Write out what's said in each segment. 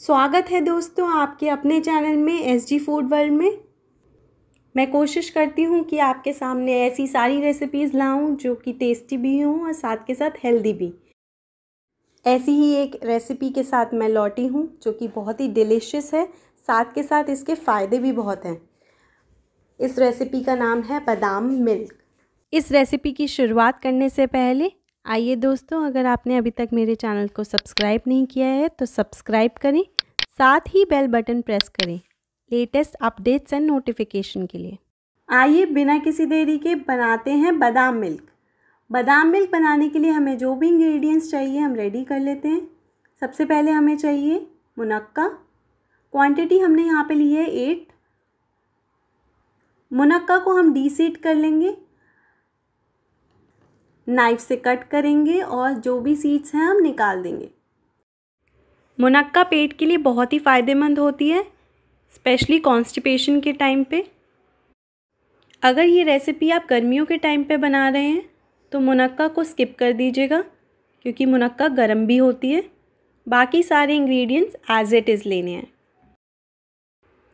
स्वागत है दोस्तों आपके अपने चैनल में एस जी फूड वर्ल्ड में मैं कोशिश करती हूँ कि आपके सामने ऐसी सारी रेसिपीज़ लाऊं जो कि टेस्टी भी हों और साथ के साथ हेल्दी भी ऐसी ही एक रेसिपी के साथ मैं लौटी हूँ जो कि बहुत ही डिलीशियस है साथ के साथ इसके फ़ायदे भी बहुत हैं इस रेसिपी का नाम है बादाम मिल्क इस रेसिपी की शुरुआत करने से पहले आइए दोस्तों अगर आपने अभी तक मेरे चैनल को सब्सक्राइब नहीं किया है तो सब्सक्राइब करें साथ ही बेल बटन प्रेस करें लेटेस्ट अपडेट्स एंड नोटिफिकेशन के लिए आइए बिना किसी देरी के बनाते हैं बादाम मिल्क बादाम मिल्क बनाने के लिए हमें जो भी इंग्रेडिएंट्स चाहिए हम रेडी कर लेते हैं सबसे पहले हमें चाहिए मुनक्का क्वांटिटी हमने यहाँ पे ली है एट मुनक्का को हम डीसीड कर लेंगे नाइफ से कट करेंगे और जो भी सीड्स हैं हम निकाल देंगे मुनक्का पेट के लिए बहुत ही फ़ायदेमंद होती है स्पेशली कॉन्स्टिपेशन के टाइम पे अगर ये रेसिपी आप गर्मियों के टाइम पे बना रहे हैं तो मुनक्का को स्किप कर दीजिएगा क्योंकि मुनक्का गर्म भी होती है बाकी सारे इंग्रेडिएंट्स एज इट इज़ लेने हैं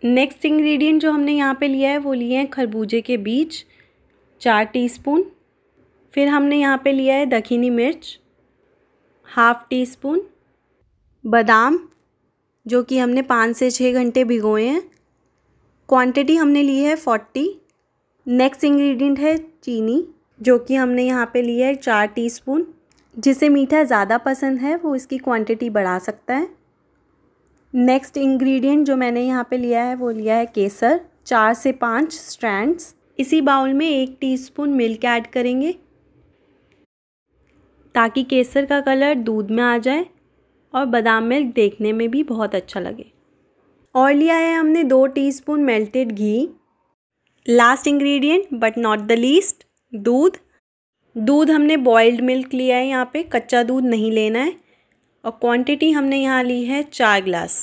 नेक्स्ट इंग्रेडिएंट जो हमने यहाँ पे लिया है वो लिए हैं खरबूजे के बीज चार टीस्पून फिर हमने यहाँ पे लिया है दखीनी मिर्च हाफ़ टी स्पून बादाम जो कि हमने पाँच से छः घंटे भिगोए हैं क्वांटिटी हमने ली है फोर्टी नेक्स्ट इंग्रेडिएंट है चीनी जो कि हमने यहाँ पे लिया है चार टीस्पून जिसे मीठा ज़्यादा पसंद है वो इसकी क्वांटिटी बढ़ा सकता है नेक्स्ट इंग्रेडिएंट जो मैंने यहाँ पे लिया है वो लिया है केसर चार से पाँच स्ट्रैंड्स इसी बाउल में एक स्पून मिल्क ऐड करेंगे ताकि केसर का कलर दूध में आ जाए और बादाम मिल्क देखने में भी बहुत अच्छा लगे और लिया है हमने दो teaspoon melted ghee last ingredient but not the least दूध दूध हमने बॉइल्ड मिल्क लिया है यहाँ पे कच्चा दूध नहीं लेना है और क्वांटिटी हमने यहाँ ली है चार ग्लास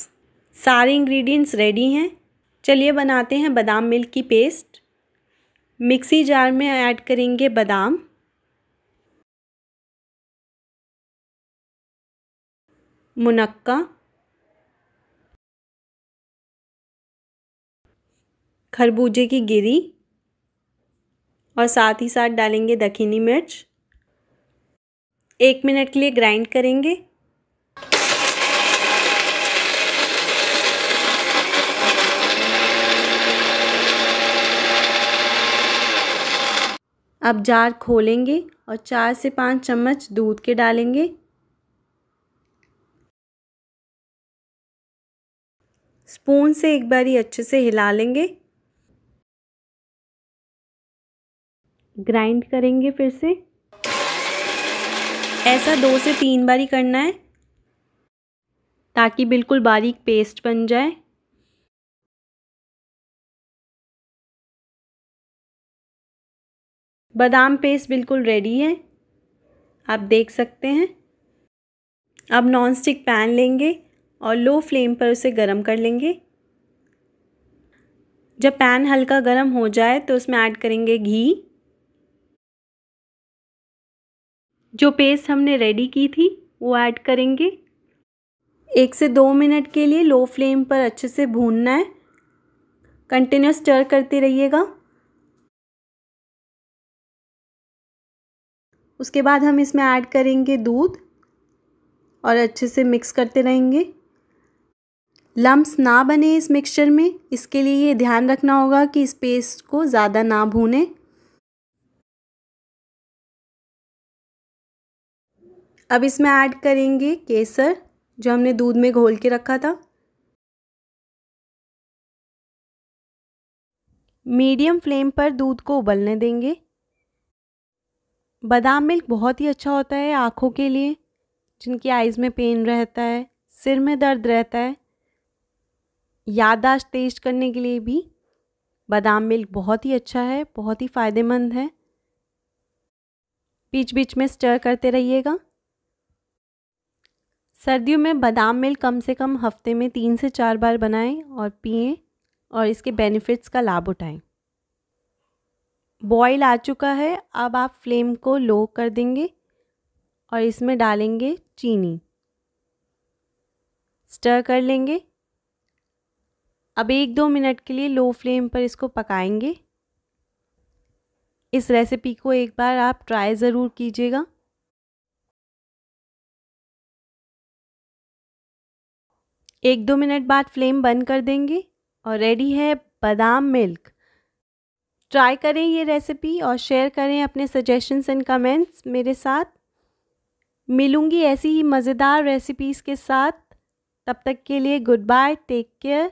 सारे इंग्रेडिएंट्स रेडी हैं चलिए बनाते हैं बादाम मिल्क की पेस्ट मिक्सी जार में ऐड करेंगे बादाम मुनक्का खरबूजे की गिरी और साथ ही साथ डालेंगे दखीनी मिर्च एक मिनट के लिए ग्राइंड करेंगे अब जार खोलेंगे और चार से पाँच चम्मच दूध के डालेंगे स्पून से एक बारी अच्छे से हिला लेंगे ग्राइंड करेंगे फिर से ऐसा दो से तीन बारी करना है ताकि बिल्कुल बारीक पेस्ट बन जाए बादाम पेस्ट बिल्कुल रेडी है आप देख सकते हैं अब नॉन स्टिक पैन लेंगे और लो फ्लेम पर उसे गर्म कर लेंगे जब पैन हल्का गर्म हो जाए तो उसमें ऐड करेंगे घी जो पेस्ट हमने रेडी की थी वो ऐड करेंगे एक से दो मिनट के लिए लो फ्लेम पर अच्छे से भूनना है कंटिन्यूस स्टर करते रहिएगा उसके बाद हम इसमें ऐड करेंगे दूध और अच्छे से मिक्स करते रहेंगे लम्ब्स ना बने इस मिक्सचर में इसके लिए ये ध्यान रखना होगा कि इस पेस्ट को ज़्यादा ना भूने अब इसमें ऐड करेंगे केसर जो हमने दूध में घोल के रखा था मीडियम फ्लेम पर दूध को उबलने देंगे बादाम मिल्क बहुत ही अच्छा होता है आँखों के लिए जिनकी आइज़ में पेन रहता है सिर में दर्द रहता है याददाश्त तेज करने के लिए भी बादाम मिल्क बहुत ही अच्छा है बहुत ही फ़ायदेमंद है बीच बीच में स्टर करते रहिएगा सर्दियों में बादाम मिल्क कम से कम हफ्ते में तीन से चार बार बनाएं और पिएं और इसके बेनिफिट्स का लाभ उठाएं बॉईल आ चुका है अब आप फ्लेम को लो कर देंगे और इसमें डालेंगे चीनी स्टर कर लेंगे अब एक दो मिनट के लिए लो फ्लेम पर इसको पकाएंगे इस रेसिपी को एक बार आप ट्राई ज़रूर कीजिएगा एक दो मिनट बाद फ्लेम बंद कर देंगे और रेडी है बादाम मिल्क ट्राई करें ये रेसिपी और शेयर करें अपने सजेशंस एंड कमेंट्स मेरे साथ मिलूंगी ऐसी ही मज़ेदार रेसिपीज़ के साथ तब तक के लिए गुड बाय टेक केयर